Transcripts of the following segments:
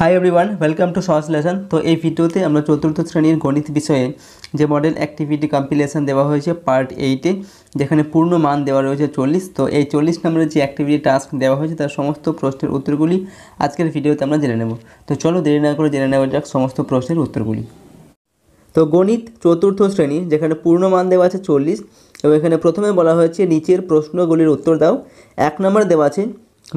high everyone welcome to Sahaj lesson তো এই ভিডিওতে আমরা চতুর্থ শ্রেণীর গণিত বিষয়ে যে মডেল অ্যাক্টিভিটি কম্পিলেশন দেওয়া হয়েছে পার্ট এইটে যেখানে পূর্ণ মান দেওয়া রয়েছে চল্লিশ তো এই চল্লিশ নম্বরের যে অ্যাক্টিভিটি টাস্ক দেওয়া হয়েছে তার সমস্ত প্রশ্নের উত্তরগুলি আজকের ভিডিওতে আমরা জেনে নেব তো চলো দেরি না করে জেনে নেওয়া যাক সমস্ত প্রশ্নের উত্তরগুলি তো গণিত চতুর্থ শ্রেণী যেখানে পূর্ণ মান দেওয়া আছে চল্লিশ এবং এখানে প্রথমে বলা হয়েছে নিচের প্রশ্নগুলির উত্তর দাও এক নম্বর দেওয়া আছে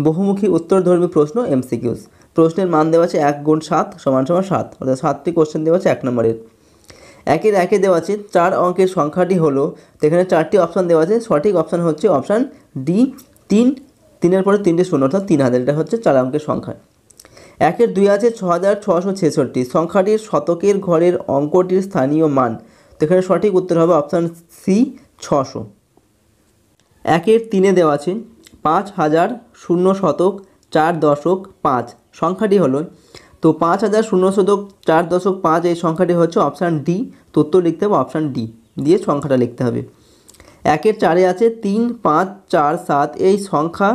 বহুমুখী উত্তরধর্মী প্রশ্ন এমসিকিউস প্রশ্নের মান দেওয়া আছে এক গুণ সাত সমান সমান সাত অর্থাৎ সাতটি কোশ্চেন দেওয়া আছে এক নম্বরের একের একে দেওয়া আছে চার অঙ্কের সংখ্যাটি হলো এখানে চারটি অপশান দেওয়া আছে সঠিক অপশান হচ্ছে অপশান ডি তিন তিনের পরে তিনটে শূন্য অর্থাৎ তিন হাজার এটা হচ্ছে চার অঙ্কের সংখ্যা একের দুই আছে ছ হাজার ছশো ছেষট্টি সংখ্যাটির শতকের ঘরের অঙ্কটির স্থানীয় মান তো এখানে সঠিক উত্তর হবে অপশান সি ছশো একের তিনে দেওয়া আছে পাঁচ হাজার শূন্য শতক চার দশক পাঁচ সংখ্যাটি হলো তো পাঁচ হাজার শূন্য শতক চার দশক পাঁচ এই সংখ্যাটি হচ্ছে অপশান ডি তথ্য লিখতে হবে অপশান ডি দিয়ে সংখ্যাটা লিখতে হবে একের চারে আছে তিন পাঁচ চার সাত এই সংখ্যা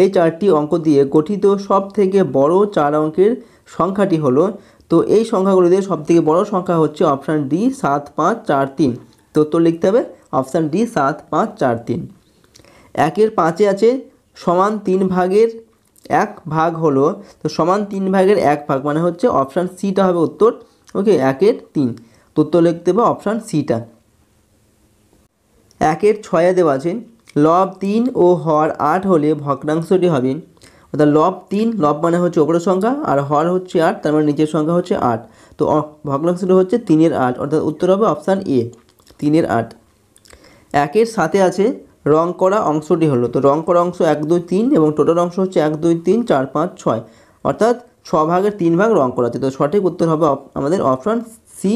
এই চারটি অঙ্ক দিয়ে গঠিত সব থেকে বড় চার অঙ্কের সংখ্যাটি হলো তো এই সংখ্যাগুলো দিয়ে থেকে বড় সংখ্যা হচ্ছে অপশান ডি সাত পাঁচ চার তিন তথ্য লিখতে হবে অপশান ডি সাত পাঁচ চার তিন একের পাঁচে আছে সমান তিন ভাগের এক ভাগ হলো তো সমান তিন ভাগের এক ভাগ মানে হচ্ছে অপশান সিটা হবে উত্তর ওকে একের তিন তো উত্তর লিখতে হবে অপশান সিটা একের ছয়ে দেওয়া আছে লব তিন ও হর আট হলে ভগ্নাংশটি হবে অর্থাৎ লব তিন লব মানে হচ্ছে ওপরের সংখ্যা আর হর হচ্ছে আট তার মানে নিচের সংখ্যা হচ্ছে আট তো ভগ্নাংশটি হচ্ছে তিনের আট অর্থাৎ উত্তর হবে অপশান এ তিনের আট একের সাথে আছে রং করা অংশটি হলো তো রং করা অংশ এক দুই তিন এবং টোটাল অংশ হচ্ছে এক দুই তিন চার পাঁচ ছয় অর্থাৎ ছ ভাগের তিন ভাগ রং করা আছে তো সঠিক উত্তর হবে আমাদের অপশান সি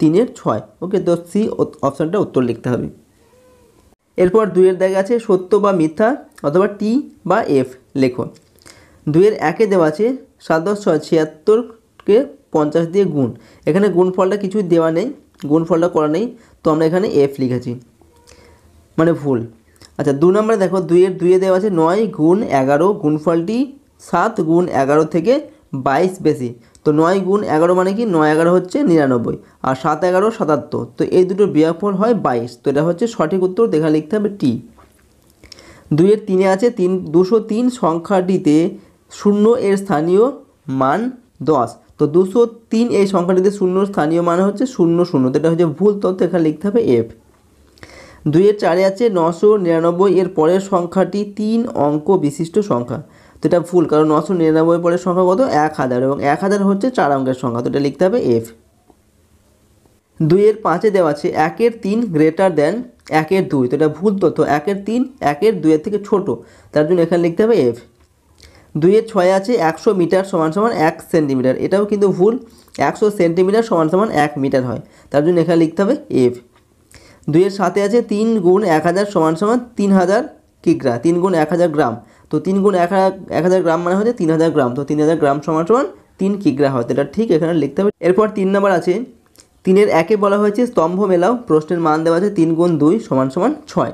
তিনের ছয় ওকে তো সি অপশানটা উত্তর লিখতে হবে এরপর দুইয়ের দেখা আছে সত্য বা মিথ্যা অথবা টি বা এফ লেখো দুইয়ের একে দেওয়া আছে সাত দশ ছয় ছিয়াত্তরকে পঞ্চাশ দিয়ে গুণ এখানে গুণফলটা কিছুই দেওয়া নেই গুণফলটা করা নেই তো আমরা এখানে এফ লিখেছি মানে ভুল আচ্ছা দু নম্বরে দেখো দুইয়ের দুইয়ে দেওয়া আছে নয় গুণ এগারো গুণফলটি সাত গুণ এগারো থেকে বাইশ বেশি তো নয় গুণ এগারো মানে কি নয় এগারো হচ্ছে নিরানব্বই আর সাত এগারো সাতাত্তর তো এই দুটোর বিয়াফল হয় বাইশ তো এটা হচ্ছে সঠিক উত্তর দেখা লিখতে হবে টি দুইয়ের তিনে আছে তিন দুশো তিন সংখ্যাটিতে শূন্য এর স্থানীয় মান দশ তো দুশো তিন এই সংখ্যাটিতে শূন্য স্থানীয় মান হচ্ছে শূন্য শূন্য তো এটা হচ্ছে ভুল তথ্য এখানে লিখতে হবে এফ দুইয়ের চারে আছে নশো নিরানব্বই এর পরের সংখ্যাটি তিন অঙ্ক বিশিষ্ট সংখ্যা তো এটা ভুল কারণ নশো নিরানব্বই পরের সংখ্যা কত এক হাজার এবং এক হাজার হচ্ছে চার অঙ্কের সংখ্যা তো এটা লিখতে হবে এফ দুইয়ের পাঁচে দেওয়া আছে একের তিন গ্রেটার দেন একের দুই তো এটা ভুল তথ্য একের তিন একের দুইয়ের থেকে ছোট তার জন্য এখানে লিখতে হবে এফ দুইয়ের ছয় আছে একশো মিটার সমান সমান এক সেন্টিমিটার এটাও কিন্তু ভুল একশো সেন্টিমিটার সমান সমান এক মিটার হয় তার জন্য এখানে লিখতে হবে এফ দুইয়ের সাথে আছে তিন গুণ এক হাজার সমান সমান তিন হাজার কিগ্রা তিন গুণ এক হাজার গ্রাম তো তিন গুণ এক এক হাজার গ্রাম মানে হচ্ছে তিন হাজার গ্রাম তো তিন হাজার গ্রাম সমান সমান তিন কিগ্রা হয় এটা ঠিক এখানে লিখতে হবে এরপর তিন নম্বর আছে তিনের একে বলা হয়েছে স্তম্ভ মেলাও প্রশ্নের মান দেওয়া আছে তিন গুণ দুই সমান সমান ছয়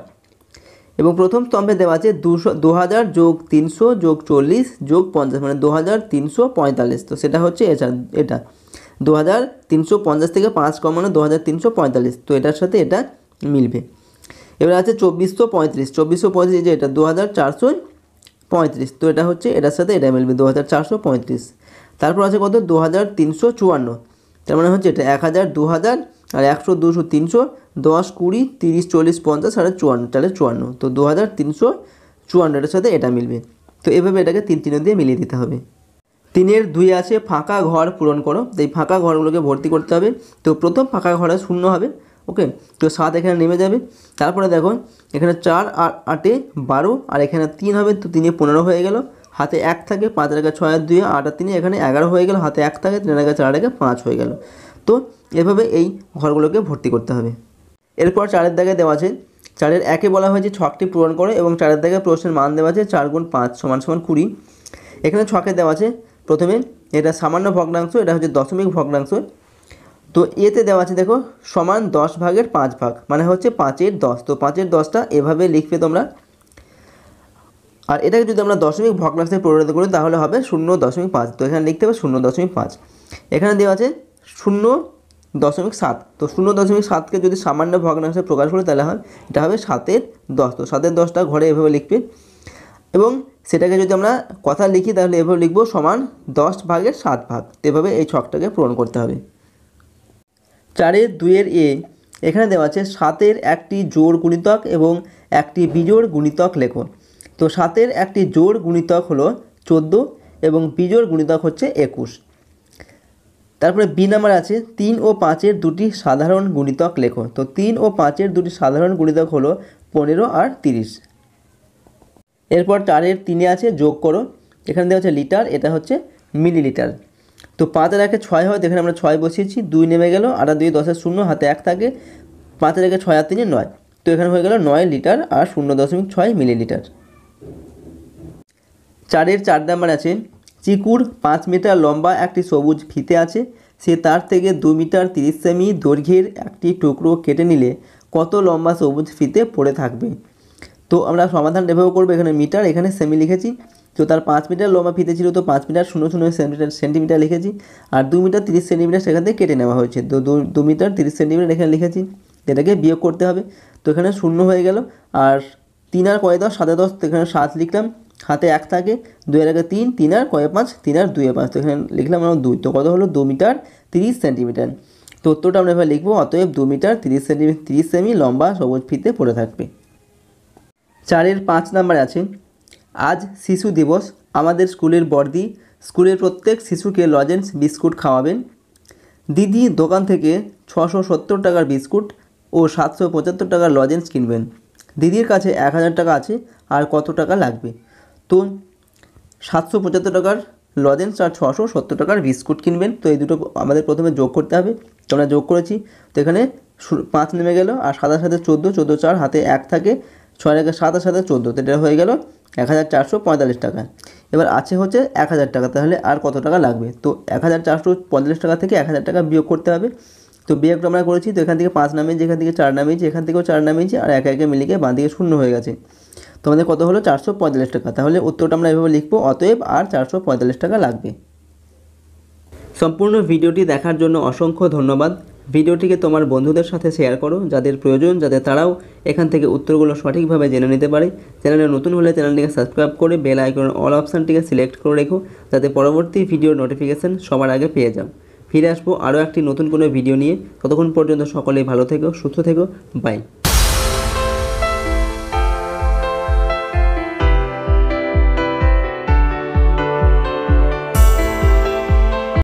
এবং প্রথম স্তম্ভে দেওয়া আছে দুশো দু হাজার যোগ তিনশো যোগ চল্লিশ যোগ পঞ্চাশ মানে দু হাজার তিনশো পঁয়তাল্লিশ তো সেটা হচ্ছে এটা এটা দু হাজার তিনশো পঞ্চাশ থেকে পাঁচ কমানো দু হাজার তিনশো পঁয়তাল্লিশ তো এটার সাথে এটা মিলবে এবার আছে চব্বিশশো পঁয়ত্রিশ চব্বিশশো পঁয়ত্রিশ যে এটা দু হাজার চারশো পঁয়ত্রিশ তো এটা হচ্ছে এটার সাথে এটা মিলবে দু হাজার চারশো পঁয়ত্রিশ তারপর আছে কত দু হাজার তিনশো চুয়ান্ন তার মানে হচ্ছে এটা এক হাজার দু হাজার আর একশো দুশো তিনশো দশ কুড়ি তিরিশ চল্লিশ পঞ্চাশ সাড়ে চুয়ান্ন তাহলে চুয়ান্ন তো দু হাজার তিনশো চুয়ান্নটার সাথে এটা মিলবে তো এভাবে এটাকে তিন তিনে দিয়ে মিলিয়ে দিতে হবে তিনের দুই আছে ফাঁকা ঘর পূরণ করো তো এই ফাঁকা ঘরগুলোকে ভর্তি করতে হবে তো প্রথম ফাঁকা ঘরে শূন্য হবে ওকে তো সাত এখানে নেমে যাবে তারপরে দেখো এখানে চার আর আটে বারো আর এখানে তিন হবে তো তিনে পনেরো হয়ে গেল হাতে এক থাকে পাঁচ রেখা ছয় আর দুয়ে আট আর তিনে এখানে এগারো হয়ে গেল হাতে এক থাকে তিন রেখা চার রেখা পাঁচ হয়ে গেল তো এভাবে এই ঘরগুলোকে ভর্তি করতে হবে এরপর চারের দাগে দেওয়া আছে চারের একে বলা হয়েছে ছকটি পূরণ করে এবং চারের দাগে প্রশ্নের মান দেওয়া আছে চার গুণ পাঁচ সমান সমান কুড়ি এখানে ছকে দেওয়া আছে প্রথমে এটা সামান্য ভগ্নাংশ এটা হচ্ছে দশমিক ভগ্নাংশ তো এতে দেওয়া আছে দেখো সমান দশ ভাগের পাঁচ ভাগ মানে হচ্ছে পাঁচের দশ তো পাঁচের দশটা এভাবে লিখবে তোমরা আর এটাকে যদি আমরা দশমিক ভগ্নাংশে পরিণত করি তাহলে হবে শূন্য দশমিক পাঁচ তো এখানে লিখতে হবে শূন্য দশমিক পাঁচ এখানে দেওয়া আছে শূন্য দশমিক সাত তো শূন্য দশমিক সাতকে যদি সামান্য ভগ্নাংশে প্রকাশ করি তাহলে হয় এটা হবে সাতের দশ তো সাতের দশটা ঘরে এভাবে লিখবে এবং সেটাকে যদি আমরা কথা লিখি তাহলে এভাবে লিখবো সমান দশ ভাগের সাত ভাগ তো এভাবে এই ছকটাকে পূরণ করতে হবে চারের দুয়ের এ এখানে দেওয়া আছে সাতের একটি জোড় গুণিতক এবং একটি বিজোড় গুণিতক লেখো তো সাতের একটি জোড় গুণিতক হলো চোদ্দো এবং বিজোড় গুণিতক হচ্ছে একুশ তারপরে বি নাম্বার আছে তিন ও পাঁচের দুটি সাধারণ গুণিতক লেখো তো তিন ও পাঁচের দুটি সাধারণ গুণিতক হলো পনেরো আর তিরিশ এরপর চারের তিনে আছে যোগ করো এখানে দেওয়া হচ্ছে লিটার এটা হচ্ছে মিলিলিটার তো পাঁচ রেখে ছয় হয় দেখেন আমরা ছয় বসিয়েছি দুই নেমে গেল আর দুই দশের শূন্য হাতে এক থাকে পাঁচ রেখে ছয় আর তিনে নয় তো এখানে হয়ে গেল নয় লিটার আর শূন্য দশমিক ছয় মিলিলিটার চারের চার দামার আছে চিকুর পাঁচ মিটার লম্বা একটি সবুজ ফিতে আছে সে তার থেকে দু মিটার তিরিশ সেমি দৈর্ঘ্যের একটি টুকরো কেটে নিলে কত লম্বা সবুজ ফিতে পড়ে থাকবে তো আমরা সমাধান এভাবে করবো এখানে মিটার এখানে সেমি লিখেছি তো তার পাঁচ মিটার লম্বা ফিতে ছিল তো পাঁচ মিটার শূন্য শূন্য সেন্টিমিটার লিখেছি আর দু মিটার তিরিশ সেন্টিমিটার সেখান থেকে কেটে নেওয়া হয়েছে তো দু মিটার তিরিশ সেন্টিমিটার এখানে লিখেছি এটাকে বিয়োগ করতে হবে তো এখানে শূন্য হয়ে গেল আর তিন আর কয়ে দশ সাতে দশ তো এখানে সাত লিখলাম হাতে এক থাকে দুয়ের আগে তিন তিন আর কয়ে পাঁচ তিন আর দুয়ে পাঁচ তো এখানে লিখলাম আমরা দুই তো কত হলো দু মিটার তিরিশ সেন্টিমিটার তো উত্তরটা আমরা এবার লিখবো অতএব দু মিটার তিরিশ সেন্টিমিটার তিরিশ সেমি লম্বা সবুজ ফিতে পড়ে থাকবে চারের পাঁচ নাম্বার আছে আজ শিশু দিবস আমাদের স্কুলের বর্দি স্কুলের প্রত্যেক শিশুকে লজেন্স বিস্কুট খাওয়াবেন দিদি দোকান থেকে ছশো সত্তর টাকার বিস্কুট ও সাতশো পঁচাত্তর টাকার লজেন্স কিনবেন দিদির কাছে এক হাজার টাকা আছে আর কত টাকা লাগবে তো সাতশো পঁচাত্তর টাকার লজেন্স আর ছশো সত্তর টাকার বিস্কুট কিনবেন তো এই দুটো আমাদের প্রথমে যোগ করতে হবে তো আমরা যোগ করেছি তো এখানে পাঁচ নেমে গেল আর সাদা সাথে চোদ্দো চোদ্দো চার হাতে এক থাকে ছয় একে সাত আর সাথে চোদ্দো তো এটা হয়ে গেল এক হাজার চারশো পঁয়তাল্লিশ টাকা এবার আছে হচ্ছে এক হাজার টাকা তাহলে আর কত টাকা লাগবে তো এক হাজার চারশো পঁয়তাল্লিশ টাকা থেকে এক হাজার টাকা বিয়োগ করতে হবে তো বিয়োগটা আমরা করেছি তো এখান থেকে পাঁচ নামিয়েছি এখান থেকে চার নামিয়েছি এখান থেকেও চার নামিয়েছি আর একে একে মিলিকে বাঁ দিকে শূন্য হয়ে গেছে তো আমাদের কত হলো চারশো পঁয়তাল্লিশ টাকা তাহলে উত্তরটা আমরা এভাবে লিখবো অতএব আর চারশো পঁয়তাল্লিশ টাকা লাগবে সম্পূর্ণ ভিডিওটি দেখার জন্য অসংখ্য ধন্যবাদ ভিডিওটিকে তোমার বন্ধুদের সাথে শেয়ার করো যাদের প্রয়োজন যাতে তারাও এখান থেকে উত্তরগুলো সঠিকভাবে জেনে নিতে পারে চ্যানেলে নতুন হলে চ্যানেলটিকে সাবস্ক্রাইব করে বেল আইকন অল অপশানটিকে সিলেক্ট করে রেখো যাতে পরবর্তী ভিডিও নোটিফিকেশান সবার আগে পেয়ে যাও ফিরে আসবো আরও একটি নতুন কোনো ভিডিও নিয়ে ততক্ষণ পর্যন্ত সকলেই ভালো থেকো সুস্থ থেকো বাই